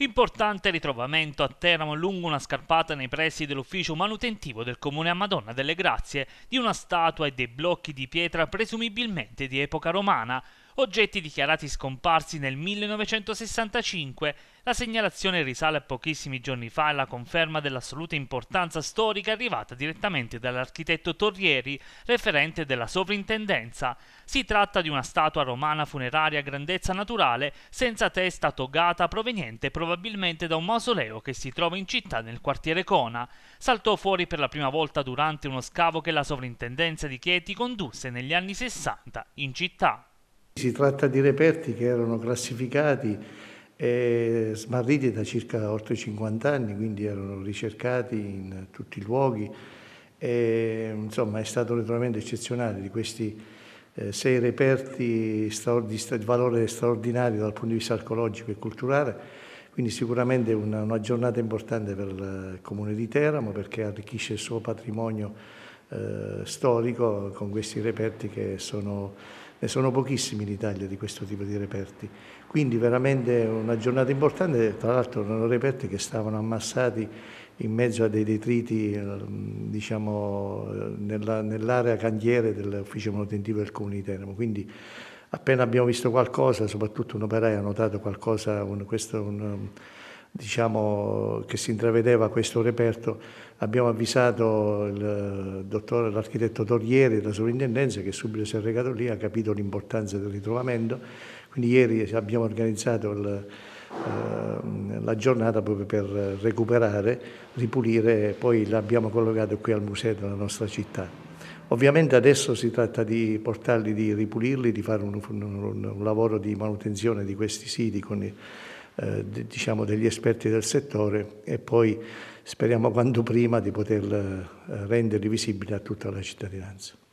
Importante ritrovamento a Teramo lungo una scarpata nei pressi dell'ufficio manutentivo del comune a Madonna delle Grazie di una statua e dei blocchi di pietra presumibilmente di epoca romana oggetti dichiarati scomparsi nel 1965. La segnalazione risale a pochissimi giorni fa e la conferma dell'assoluta importanza storica arrivata direttamente dall'architetto Torrieri, referente della sovrintendenza. Si tratta di una statua romana funeraria a grandezza naturale, senza testa togata, proveniente probabilmente da un mausoleo che si trova in città nel quartiere Cona. Saltò fuori per la prima volta durante uno scavo che la sovrintendenza di Chieti condusse negli anni 60 in città. Si tratta di reperti che erano classificati e smarriti da circa oltre 50 anni, quindi erano ricercati in tutti i luoghi. E, insomma è stato un eccezionale di questi eh, sei reperti di valore straordinario dal punto di vista archeologico e culturale, quindi sicuramente una, una giornata importante per il comune di Teramo perché arricchisce il suo patrimonio eh, storico con questi reperti che sono, ne sono pochissimi in Italia di questo tipo di reperti. Quindi veramente una giornata importante, tra l'altro erano reperti che stavano ammassati in mezzo a dei detriti eh, diciamo, nella, nell'area cantiere dell'ufficio manutentivo del Comune di Teramo. Quindi appena abbiamo visto qualcosa, soprattutto un operaio ha notato qualcosa, un, questo un, diciamo, che si intravedeva questo reperto, abbiamo avvisato il eh, dottore, l'architetto Torrieri della sovrintendenza che subito si è recato lì, ha capito l'importanza del ritrovamento, quindi ieri abbiamo organizzato il, eh, la giornata proprio per recuperare, ripulire e poi l'abbiamo collocato qui al museo della nostra città. Ovviamente adesso si tratta di portarli, di ripulirli, di fare un, un, un lavoro di manutenzione di questi siti con eh, diciamo degli esperti del settore e poi speriamo quanto prima di poter eh, renderli visibili a tutta la cittadinanza.